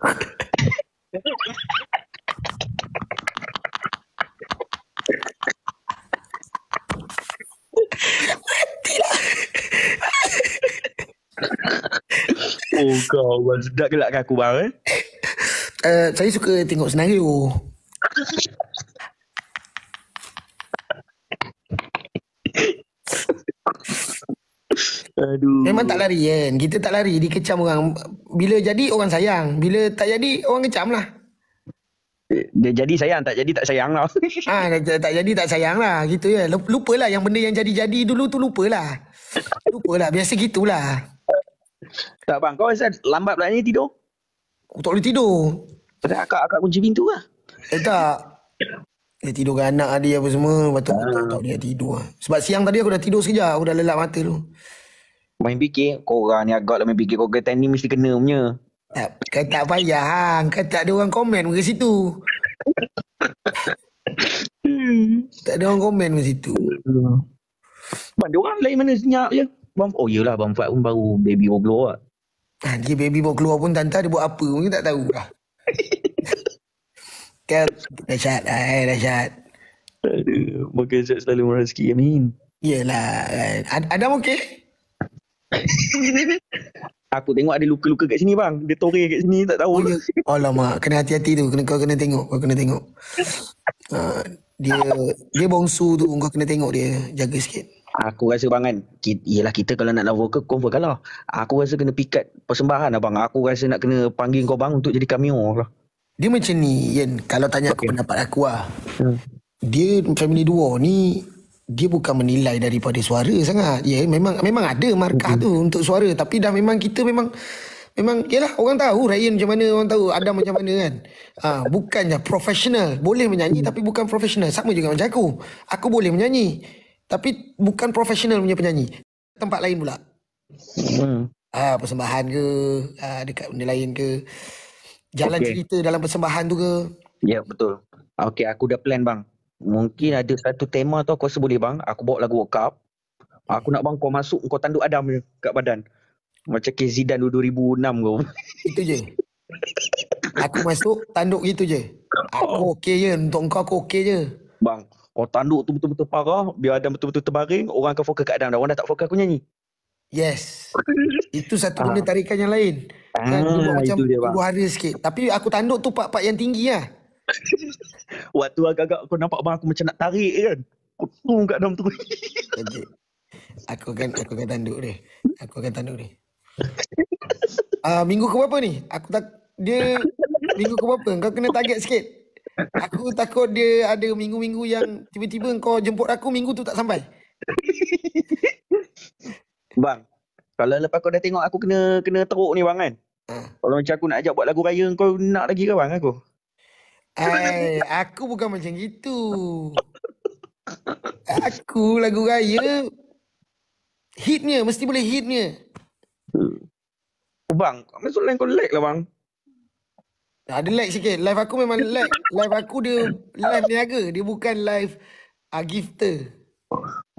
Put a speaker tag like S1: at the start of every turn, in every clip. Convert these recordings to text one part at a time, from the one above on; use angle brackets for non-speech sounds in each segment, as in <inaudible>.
S1: Oh
S2: kau Sedap gelap
S1: aku bang eh uh, Saya suka tengok senario Aduh. Memang tak lari kan. Kita tak lari dikecam orang. Bila jadi orang sayang. Bila tak jadi orang kecam lah. Eh, dia jadi sayang, tak jadi tak sayang lah. ha, <laughs> tak jadi tak sayang lah. Gitu ya. Lupa lah yang benda yang jadi-jadi dulu tu lupa lah. Lupa lah Biasa gitulah.
S2: Tak bang, kau rasa lambat pula ni tidur?
S1: Aku tak boleh tidur. Pada akak, akak kunci pintu lah. Eh tak. Dia tidur dengan anak dia apa semua. Lepas tu aku ah. tak tahu dia tidur lah. Sebab siang tadi aku dah tidur sekejap. Aku dah lelap mata tu.
S2: Main fikir Korang ni agak lah main fikir Korang kata ni mesti kena punya Tak,
S1: kan tak payah hang. Kan tak ada orang komen ke situ <laughs> Tak ada orang komen ke situ Mana orang lain mana senyap je Oh iyalah bang Fat pun baru baby baru keluar lah. Ha, dia baby baru keluar pun tanta dia buat apa pun tak tahu lah. <laughs> Kel, dahsyat lah eh, dahsyat.
S2: Aduh, mungkin saya selalu merah sikit. amin.
S1: Yelah, kan. Ad- Adam okey? <laughs>
S2: Aku tengok ada luka-luka kat sini bang. Dia toreh
S1: kat sini tak tahu. Oh, Alamak, kena hati-hati tu. Kena, kau kena tengok. Kau kena tengok. Uh, <laughs> dia dia bongsu tu. Kau kena tengok dia. Jaga sikit.
S2: Aku rasa bang kan. Yelah kita kalau nak lawa ke, confirm kalah. Aku rasa kena pikat persembahan abang. Lah, aku rasa nak kena
S1: panggil kau bang untuk jadi cameo lah. Dia macam ni, Yen. Kalau tanya aku okay. pendapat aku lah. Hmm. Dia family duo ni dia bukan menilai daripada suara sangat. Ya, memang memang ada markah mm tu mm-hmm. untuk suara tapi dah memang kita memang memang yalah orang tahu Ryan macam mana, orang tahu Adam macam mana kan. Ha, bukannya profesional. Boleh menyanyi hmm tapi bukan profesional. Sama juga macam aku. Aku boleh menyanyi tapi bukan profesional punya penyanyi. Tempat lain pula. Ha, persembahan ke ha, dekat benda lain ke jalan okay. cerita dalam persembahan tu ke?
S2: Ya, yeah, betul. Okey, aku dah plan bang. Mungkin ada satu tema tu aku rasa boleh bang. Aku bawa lagu World Cup. Aku nak bang kau masuk kau tanduk Adam je kat badan. Macam KZ dan 2006 kau. Itu je. Aku masuk tanduk gitu je. Aku okey je. Untuk kau aku okey je. Bang, kau tanduk tu betul-betul parah. Biar Adam betul-betul terbaring. Orang akan fokus kat Adam. Orang dah tak fokus aku nyanyi.
S1: Yes. Itu satu benda ah. tarikan yang lain. Dan ah, macam dia, bang. hari sikit. Tapi aku tanduk tu pak-pak yang tinggi lah.
S2: Waktu agak-agak aku
S1: nampak abang aku macam nak tarik kan. Aku tu kat dalam tu. <laughs> aku akan aku akan tanduk dia. Aku akan tanduk dia. Ah uh, minggu ke berapa ni? Aku tak dia minggu ke berapa? Kau kena target sikit. Aku takut dia ada minggu-minggu yang tiba-tiba kau jemput aku minggu tu tak sampai.
S2: Bang, kalau lepas kau dah tengok aku kena kena teruk ni bang kan. Ah. Kalau macam aku nak ajak buat lagu raya kau nak lagi ke bang aku? Hai, <laughs>
S1: aku bukan macam gitu. Aku lagu raya hitnya mesti boleh hitnya. Oh bang, masuk lain kau lag lah bang. Ada lag sikit. Live aku memang lag. Live aku dia live niaga. Dia bukan live uh, gifter.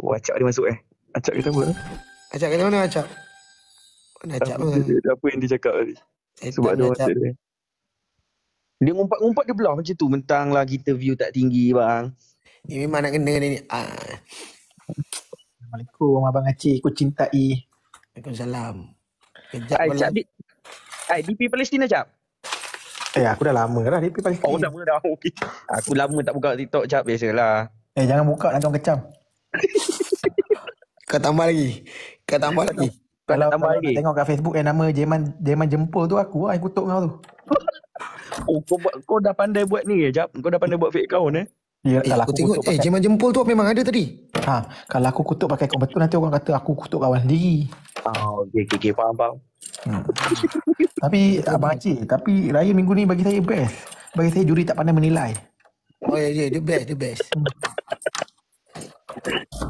S2: Oh, acak dia masuk eh. Acak kita apa? Eh.
S1: Acak kata mana acak?
S2: Mana acak apa? Apa yang dia cakap tadi? Sebab ada WhatsApp dia. Dia ngumpat-ngumpat dia belah macam tu. Mentang lah kita view tak tinggi bang.
S1: Ni memang nak kena ni. Ah. Assalamualaikum Abang Aceh. Aku cintai. Waalaikumsalam. Kejap malam. Cap, di, ay, DP Palestine jap. Eh aku dah lama dah DP Palestine. Oh lama dah. <laughs> Okay.
S2: Aku lama tak buka TikTok jap biasalah.
S1: Eh jangan buka nanti orang kecam. Kau tambah lagi.
S2: Kau tambah lagi. Kau kalau tambah
S1: kalau Tengok kat Facebook eh nama Jeman Jeman jempol tu aku lah yang kutuk
S2: kau tu. Oh kau buat kau dah pandai buat ni ke? Eh, jap, kau dah pandai buat fake account eh.
S1: Ya, eh, kalau aku, aku tengok eh pakai... jeman jempol tu memang ada tadi. Ha, kalau aku kutuk pakai kau betul nanti orang kata aku kutuk kawan sendiri. Oh, okey okey okay, faham faham. Hmm. tapi abang Haji, tapi raya minggu ni bagi saya best. Bagi saya juri tak pandai menilai. Oh ya, yeah, yeah, dia best, dia best.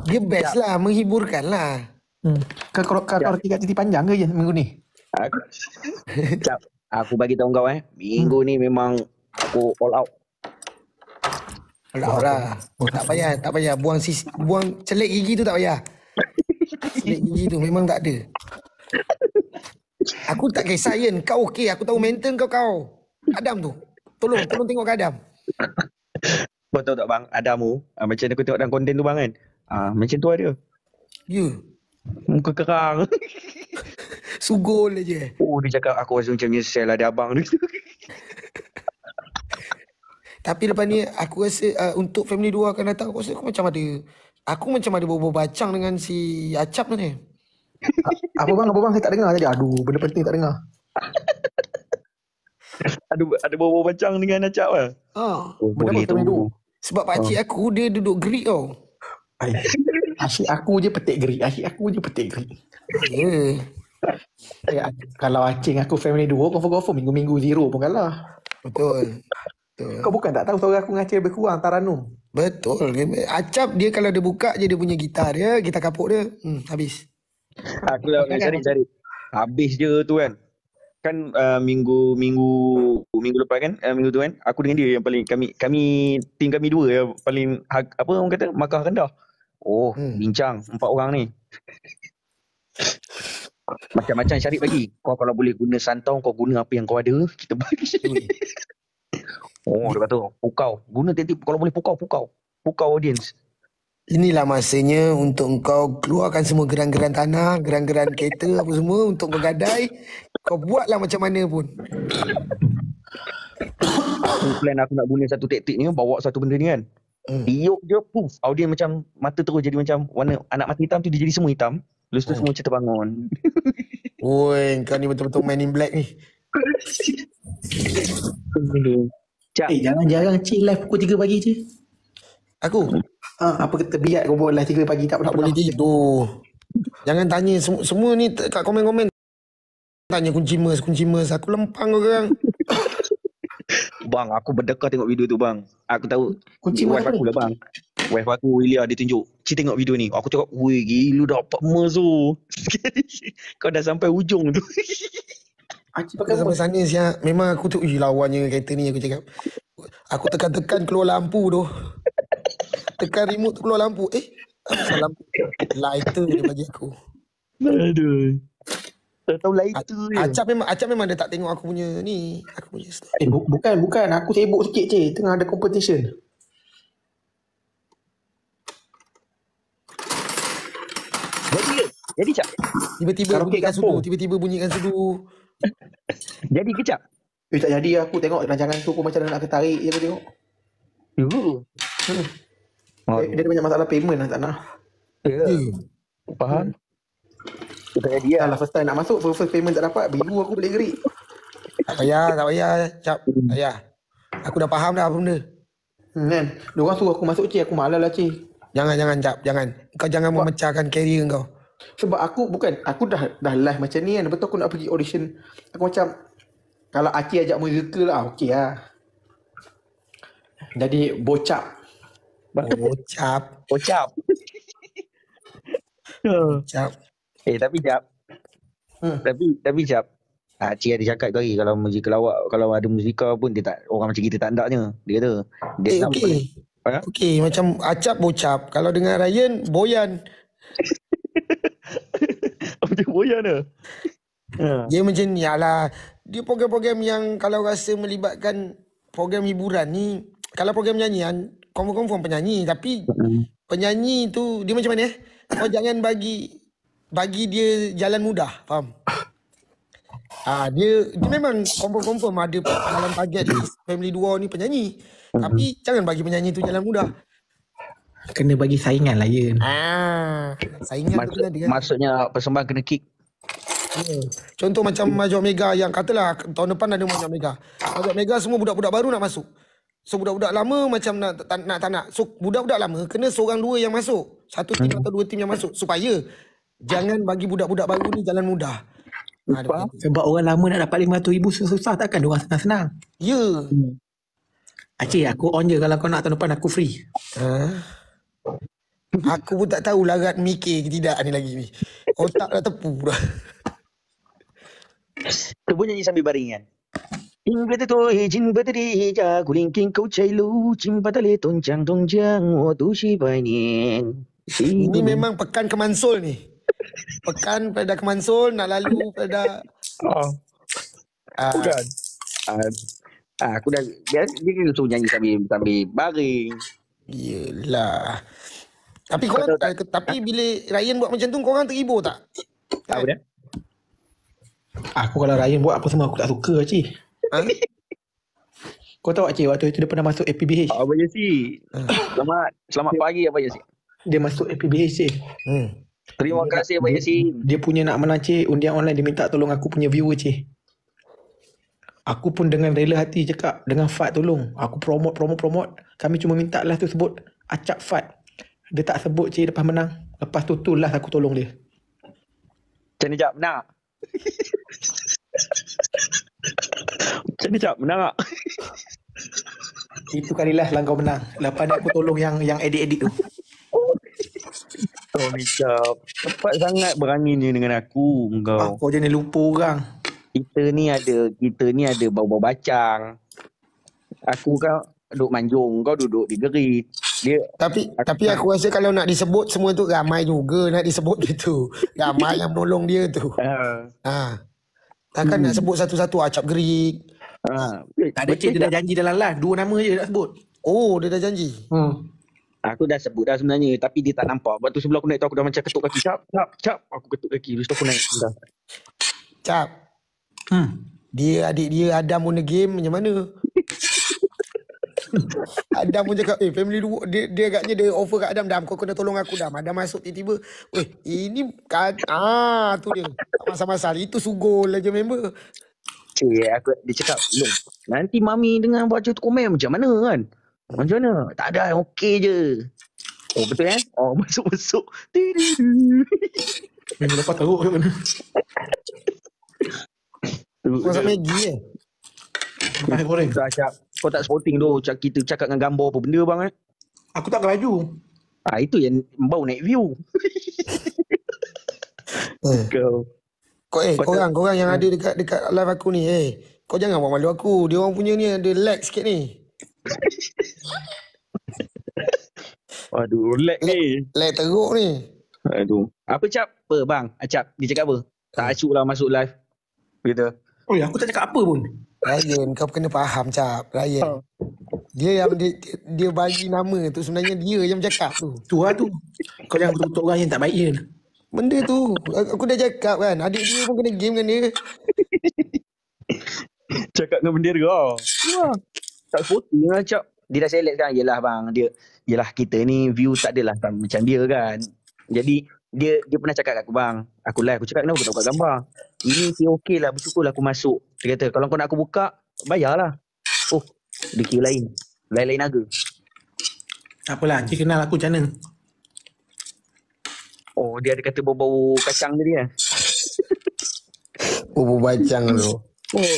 S1: dia best lah, menghiburkan lah. Hmm. Kau kalau ya. kalau tiga titik panjang ke ya minggu ni?
S2: Aku. Ah, <laughs> Aku bagi tahu kau eh. Minggu hmm. ni memang aku all out.
S1: All out lah. Oh, tak payah, tak payah. Buang sis, buang celik gigi tu tak payah. celik gigi tu memang tak ada. Aku tak kisah Ian. Kau okey. Aku tahu mental kau kau. Adam tu. Tolong, tolong tengok ke Adam.
S2: Kau tahu tak bang, Adam tu. Uh, ah, macam aku tengok dalam konten tu bang kan. Uh, macam tu ada. Ya.
S1: Yeah. Muka kerang. <laughs> Sugol aje.
S2: Oh dia cakap aku rasa macam nyesel lah dia
S1: abang tu. <laughs> Tapi lepas ni aku rasa uh, untuk family dua akan datang aku rasa aku macam ada aku macam ada bawa bacang dengan si Acap tu ni. <laughs> apa bang? Apa bang? Saya tak dengar tadi. Aduh, benda penting tak dengar.
S2: <laughs> ada ada bawa bacang dengan Acap lah? ah. Ha. Oh, boleh tu. Dulu.
S1: Sebab pak cik ah. aku dia duduk gerik tau. Asyik aku je petik gerik. Asyik aku je petik gerik. Ya. Eh, kalau acing aku family duo Confirm-confirm Minggu-minggu zero pun kalah Betul Betul. Kau bukan tak tahu suara aku ngaca lebih kurang Taranum. Betul. Acap dia kalau dia buka je dia punya gitar dia, gitar kapuk dia, hmm, habis.
S2: Aku dah nak cari cari. Habis je tu kan. Kan uh, minggu minggu minggu lepas kan, uh, minggu tu kan, aku dengan dia yang paling kami kami tim kami dua yang paling ha, apa orang kata makah rendah. Oh, hmm. bincang empat orang ni. Macam-macam Syarif bagi. Kau kalau boleh guna santau, kau guna apa yang kau ada,
S1: kita bagi. Hmm. oh, dia kata, pukau. Guna tentu, kalau boleh pukau, pukau. Pukau audience. Inilah masanya untuk kau keluarkan semua geran-geran tanah, geran-geran kereta, apa semua untuk bergadai. Kau buatlah macam mana pun. plan aku nak guna satu taktik ni, bawa
S2: satu benda ni kan. Hmm. Diuk je, poof. Audience macam mata terus jadi macam warna anak mata hitam tu dia jadi semua hitam. Lepas
S1: tu oh. semua macam terbangun. <laughs> Oi, kau ni betul-betul main in black ni. Cak. <laughs> Eh, jangan jarang chill live pukul 3 pagi je. Aku? Ha, apa kata biat kau buat live 3 pagi tak pernah boleh tidur. jangan tanya Sem- semua ni kat komen-komen. Tanya kunci mers, kunci mers. Aku lempang orang.
S2: <laughs> bang, aku berdekah tengok video tu bang. Aku tahu. Kunci mers. Aku lah bang. Wife aku Ilya dia tunjuk Cik tengok video ni Aku cakap Weh gila dapat mazu <laughs> Kau dah sampai ujung tu
S1: Aku <laughs> pakai sampai sana siap Memang aku tu Ui lawannya kereta ni aku cakap Aku tekan-tekan keluar lampu tu Tekan remote tu keluar lampu Eh Apa lampu Lighter dia bagi aku
S2: Aduh
S1: tahu lain tu je. Acap memang Acap memang dia tak tengok aku punya ni. Aku punya story. Eh bu- bukan bukan aku sibuk sikit je tengah ada competition. Jadi cak. Tiba-tiba bunyi kan sudu, tiba-tiba bunyi kan sudu. <laughs> jadi kecap cak? Eh tak jadi aku tengok rancangan tu pun macam nak ketarik je aku tengok. Yo. Ya hmm. Oh, dia ada banyak masalah payment lah tak nak. Ya. ya. Faham? Kita hmm. jadi lah. Alah, first time nak masuk, first, first payment tak dapat, bingung aku boleh gerik. Tak payah, tak payah. Cap, tak Aku dah faham dah apa benda. Hmm, kan? Diorang suruh aku masuk, je Aku malah lah, Jangan, jangan, cap. Jangan. Kau jangan memecahkan carrier kau. Sebab aku bukan aku dah dah live macam ni kan. Betul aku nak pergi audition. Aku macam kalau Aki ajak musical lah okey lah. Jadi bocap. Bocap. Bocap. <laughs> Oh. bocap.
S2: Eh tapi jap. Hmm. Tapi tapi jap. Ah, cik ada cakap tu hari kalau musical
S1: awak, kalau ada musika pun dia tak, orang macam kita tak andaknya. Dia kata, dia eh, okay. Ha? macam acap bocap. Kalau dengan Ryan, boyan. <laughs> dia koyak dia. Ha. Dia macam ni lah. Dia program-program yang kalau rasa melibatkan program hiburan ni. Kalau program nyanyian, confirm-confirm penyanyi. Tapi penyanyi tu, dia macam mana Kau eh? <coughs> oh, jangan bagi bagi dia jalan mudah, faham? <coughs> Ah dia dia memang confirm-confirm ada dalam target family duo ni penyanyi. Tapi jangan bagi penyanyi tu jalan mudah kena bagi saingan lah ya. Ah, saingan Maksud, kena dia. Maksudnya persembahan kena kick. Hmm. Contoh macam Maju Mega yang katalah tahun depan ada Maju Mega. Maju Mega semua budak-budak baru nak masuk. So budak-budak lama macam nak tak nak, nak. So budak-budak lama kena seorang dua yang masuk. Satu tim hmm. atau dua tim yang masuk supaya jangan bagi budak-budak baru ni jalan mudah. Ha, Sebab orang lama nak dapat RM500,000 susah-susah takkan diorang senang-senang. Ya. Yeah. Hmm. Acik aku on je kalau kau nak tahun depan aku free. Ha? Huh? Aku pun tak tahu larat mikir ke tidak ni lagi ni. Otak dah tepu dah. Tu pun nyanyi sambil baring kan.
S2: Jin bete to he jin bete di he ja kuling king kau cai lu jin batale tonjang tonjang wo tu si bainin. Ini memang
S1: pekan kemansul ni. Pekan pada kemansul nak lalu pada. Oh. Uh, Uh, uh, aku dah dia tu nyanyi sambil sambil baring. Yelah. Tapi kau korang, tahu, tapi bila Ryan buat macam tu, kau orang terhibur tak? Tak boleh. Aku kalau Ryan buat apa semua aku tak suka Haji. Ha? Kau tahu Haji waktu itu dia pernah masuk APBH. Oh, apa ah, je si? Ha. Selamat, selamat pagi apa je si? Dia masuk APBH si. Hmm. Terima kasih apa je si. Dia punya nak menang undian online dia minta tolong aku punya viewer cik. Aku pun dengan rela hati cakap dengan Fat tolong. Aku promote, promote, promote. Kami cuma minta lah tu sebut acap Fat. Dia tak sebut cik lepas menang. Lepas tu tu last aku tolong dia. Macam ni jap, menang. Macam ni jap, menang tak? Itu kali lah Langkau menang. Lepas ni aku tolong yang yang edit-edit tu. Oh, Tepat sangat
S2: berani ni dengan aku. Engkau. Ah, kau lupa orang kita ni ada kita ni ada bau-bau bacang. Aku kau duduk manjung, kau duduk di geri.
S1: Dia Tapi aku, tapi aku rasa kalau nak disebut semua tu ramai juga nak disebut dia tu. Ramai yang menolong dia tu. Uh, <laughs> ha. Takkan hmm. nak sebut satu-satu acap geri. Ha. Tak ada cik dah janji dalam live dua nama je nak sebut. Oh, dia dah janji. Hmm.
S2: Aku dah sebut dah sebenarnya tapi dia tak nampak. Waktu sebelum aku naik tu aku dah macam ketuk kaki. Cap, cap, cap. Aku ketuk kaki. Lepas tu aku naik. Cap.
S1: Hmm. Dia adik dia Adam pun game macam mana? <laughs> Adam pun cakap, eh family dua, dia, dia agaknya dia offer kat Adam, Adam kau kena tolong aku Adam. Adam masuk tiba-tiba, weh ini, kat, ah tu dia, tak masal-masal, itu sugol aja member. Cik, aku, dia cakap, Loh, nanti mami dengan baca tu komen macam mana kan? Macam mana? Tak ada, okey
S2: je. Oh betul kan? Eh? Oh <laughs> masuk-masuk. Memang dapat teruk kan? <laughs> Masak Maggi eh? Nasi goreng. Kau tak, kau tak sporting tu. Kita cakap dengan gambar apa benda bang eh? Aku
S1: tak keraju. Ah itu yang bau naik view. <laughs> Eh. kau. Kau eh, kau orang, kau orang yang hmm. ada dekat dekat live aku ni, eh. Kau jangan buat malu aku. Dia orang punya ni ada lag sikit ni.
S2: <laughs> Aduh lag ni. Lag teruk ni. Aduh. Apa cap? Apa bang? Acap, ah, dia cakap apa? Tak eh. acuk lah masuk live. Begitu.
S1: Oh, aku tak cakap apa pun. Ryan, kau kena faham, Cap. Ryan. Oh. Dia yang di, dia, bagi nama tu sebenarnya dia yang cakap tu. Tu lah tu. Kau jangan betul-betul orang yang tak baik dia. Benda tu. Aku dah cakap kan. Adik dia pun kena game dengan dia. cakap
S2: dengan bendera lah. Ya. Tak foto dengan lah, Cap. Dia dah select kan. Yelah bang. Dia, yelah kita ni view tak adalah macam dia kan. Jadi dia dia pernah cakap kat aku bang aku live aku cakap kenapa kau tak buka gambar ini si okey lah bersyukur lah aku masuk dia kata kalau kau nak aku buka bayar lah oh dia kira lain lain-lain naga tak
S1: apalah dia kenal aku macam
S2: oh dia ada kata bau-bau kacang tadi lah
S1: bau-bau kacang tu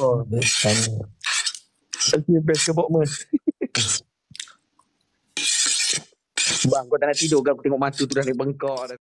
S1: oh best
S2: best kebok mas <laughs> Bang, kau tak nak tidur kan? Aku tengok mata tu dah ni bengkak. Dah.